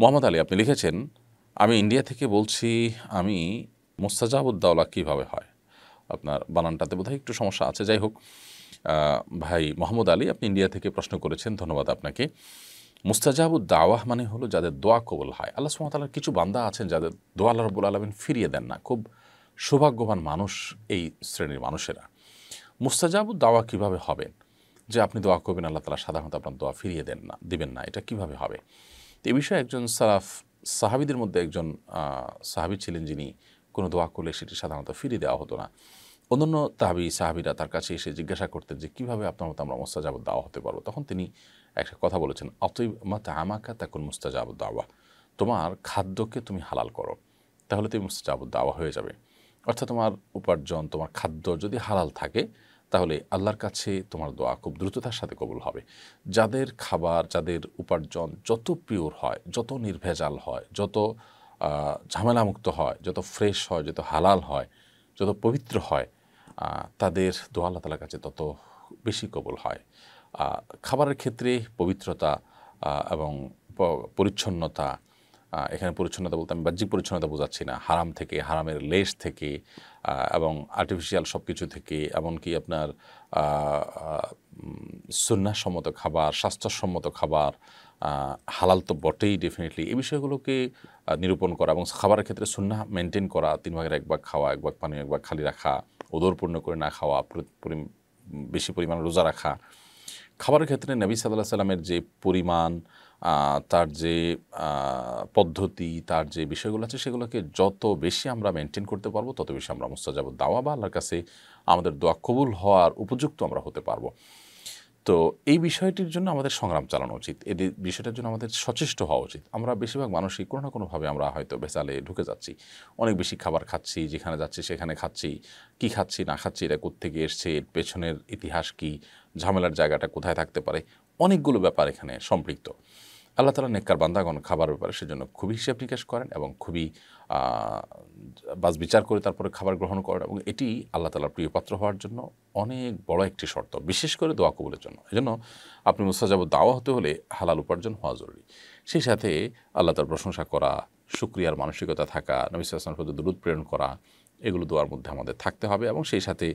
মোহাম্মদ আলী আপনি লিখেছেন আমি ইন্ডিয়া থেকে বলছি আমি মোস্তাজাবুদ্দাওলা কীভাবে হয় আপনার বানানটাতে বোধহয় একটু সমস্যা আছে যাই হোক ভাই মোহাম্মদ আলী আপনি ইন্ডিয়া থেকে প্রশ্ন করেছেন ধন্যবাদ আপনাকে মুস্তাজাবুদ দাওয়াহ মানে হলো যাদের দোয়া কবল হয় আল্লাহ সুমতালার কিছু বান্দা আছেন যাদের দোয়া আল্লাহ রবুল আলমিন ফিরিয়ে দেন না খুব সৌভাগ্যবান মানুষ এই শ্রেণীর মানুষেরা মুস্তাজাবুদ দাওয়া কিভাবে হবেন যে আপনি দোয়া করবেন আল্লাহ তালা সাধারণত আপনার দোয়া ফিরিয়ে দেন না দিবেন না এটা কিভাবে হবে তো এই বিষয়ে একজন সালাফ সাহাবিদের মধ্যে একজন সাহাবি ছিলেন যিনি কোনো দোয়া করলে সেটি সাধারণত ফিরিয়ে দেওয়া হতো না অন্যান্য তাহাবি সাহাবিরা তার কাছে এসে জিজ্ঞাসা করতেন যে কীভাবে আপনার মতো আমরা মোস্তাজাব দাওয়া হতে পারবো তখন তিনি একটা কথা বলেছেন অতই মাতা আমাকা তখন মুস্তাজাব দাওয়া তোমার খাদ্যকে তুমি হালাল করো তাহলে তুমি মুস্তাজাব দাওয়া হয়ে যাবে অর্থাৎ তোমার উপার্জন তোমার খাদ্য যদি হালাল থাকে তাহলে আল্লাহর কাছে তোমার দোয়া খুব দ্রুততার সাথে কবুল হবে যাদের খাবার যাদের উপার্জন যত পিওর হয় যত নির্ভেজাল হয় যত ঝামেলামুক্ত হয় যত ফ্রেশ হয় যত হালাল হয় যত পবিত্র হয় তাদের দোয়া আল্লাহ তালার কাছে তত বেশি কবুল হয় খাবারের ক্ষেত্রে পবিত্রতা এবং পরিচ্ছন্নতা এখানে পরিচ্ছন্নতা বলতে আমি বাহ্যিক পরিচ্ছন্নতা বোঝাচ্ছি না হারাম থেকে হারামের লেশ থেকে এবং আর্টিফিশিয়াল সব কিছু থেকে এমনকি আপনার সন্ন্যাসম্মত খাবার স্বাস্থ্যসম্মত খাবার হালাল তো বটেই ডেফিনেটলি এই বিষয়গুলোকে নিরূপণ করা এবং খাবারের ক্ষেত্রে সুন্না মেনটেন করা তিন ভাগের এক ভাগ খাওয়া এক ভাগ পানীয় এক ভাগ খালি রাখা ওদরপূর্ণ করে না খাওয়া বেশি পরিমাণ রোজা রাখা খাবারের ক্ষেত্রে নবী সাল্লাহ সাল্লামের যে পরিমাণ তার যে পদ্ধতি তার যে বিষয়গুলো আছে সেগুলোকে যত বেশি আমরা মেনটেন করতে পারবো তত বেশি আমরা মুস্তাজাব দাওয়া বা আল্লাহর কাছে আমাদের দোয়া কবুল হওয়ার উপযুক্ত আমরা হতে পারবো তো এই বিষয়টির জন্য আমাদের সংগ্রাম চালানো উচিত এই বিষয়টার জন্য আমাদের সচেষ্ট হওয়া উচিত আমরা বেশিরভাগ মানুষই কোনো না কোনোভাবে আমরা হয়তো বেসালে ঢুকে যাচ্ছি অনেক বেশি খাবার খাচ্ছি যেখানে যাচ্ছি সেখানে খাচ্ছি কি খাচ্ছি না খাচ্ছি এটা কোথেকে এসছে এর পেছনের ইতিহাস কি ঝামেলার জায়গাটা কোথায় থাকতে পারে অনেকগুলো ব্যাপার এখানে সম্পৃক্ত আল্লাহ তালা নেককার বান্দাগণ খাবার ব্যাপারে সেজন্য খুবই হিসাব নিকাশ করেন এবং খুবই বাস বিচার করে তারপরে খাবার গ্রহণ করেন এবং এটি আল্লাহ তালার প্রিয় পাত্র হওয়ার জন্য অনেক বড় একটি শর্ত বিশেষ করে দোয়া কবুলের জন্য এজন্য আপনি মুস্তাজাব দাওয়া হতে হলে হালাল উপার্জন হওয়া জরুরি সেই সাথে আল্লাহ তার প্রশংসা করা সুক্রিয়ার মানসিকতা থাকা নবিসাম প্রতি দূরত প্রেরণ করা এগুলো দোয়ার মধ্যে আমাদের থাকতে হবে এবং সেই সাথে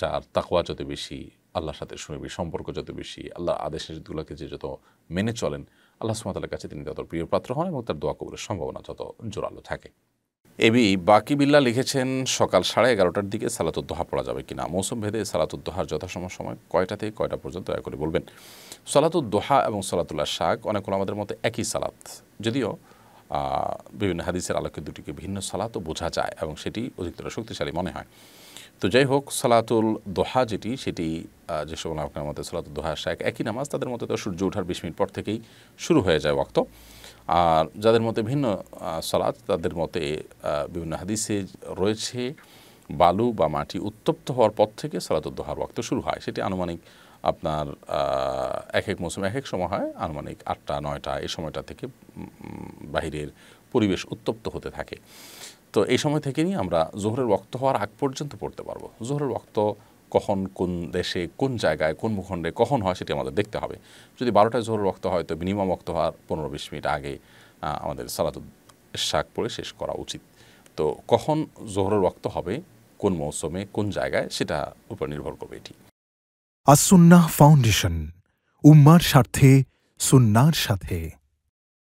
যার তাকওয়া যত বেশি আল্লাহর সাথে সুনিবিড় সম্পর্ক যত বেশি আল্লাহর আদেশগুলোকে যে যত মেনে চলেন আল্লাহ সুমাতালার কাছে তিনি তত প্রিয় পাত্র হন এবং তার দোয়া কবুলের সম্ভাবনা যত জোরালো থাকে এবি বাকি বিল্লা লিখেছেন সকাল সাড়ে এগারোটার দিকে সালাতুদ্দোহা পড়া যাবে কিনা মৌসুম ভেদে সালাতুদ্দোহার যথাসম সময় কয়টা থেকে কয়টা পর্যন্ত দয়া করে বলবেন সালাতুদ্দোহা এবং সালাতুল্লাহ শাক অনেক আমাদের মতো একই সালাত যদিও বিভিন্ন হাদিসের আলোকে দুটিকে ভিন্ন সালাতও বোঝা যায় এবং সেটি অধিকতর শক্তিশালী মনে হয় তো যাই হোক সালাতুল দোহা যেটি সেটি যে সকল আপনার মধ্যে সালাতুল দোহা শাহ একই নামাজ তাদের মধ্যে তো সূর্য ওঠার বিশ মিনিট পর থেকেই শুরু হয়ে যায় ওক্ত আর যাদের মতে ভিন্ন সালাত তাদের মতে বিভিন্ন হাদিসে রয়েছে বালু বা মাটি উত্তপ্ত হওয়ার পর থেকে সালাতুল দোহার ওক্ত শুরু হয় সেটি আনুমানিক আপনার এক এক মৌসুম এক এক সময় হয় আনুমানিক আটটা নয়টা এই সময়টা থেকে বাহিরের পরিবেশ উত্তপ্ত হতে থাকে তো এই সময় থেকে নিয়ে আমরা জোহরের রক্ত হওয়ার আগ পর্যন্ত পড়তে পারবো জোহরের রক্ত কখন কোন দেশে কোন জায়গায় কোন ভূখণ্ডে কখন হয় সেটি আমাদের দেখতে হবে যদি বারোটায় জোহরের রক্ত হয় তো মিনিমাম রক্ত হওয়ার পনেরো বিশ মিনিট আগে আমাদের সালাতুল শাক পড়ে শেষ করা উচিত তো কখন জোহরের রক্ত হবে কোন মৌসুমে কোন জায়গায় সেটা উপর নির্ভর করবে এটি আসুন্না ফাউন্ডেশন উম্মার স্বার্থে সুন্নার সাথে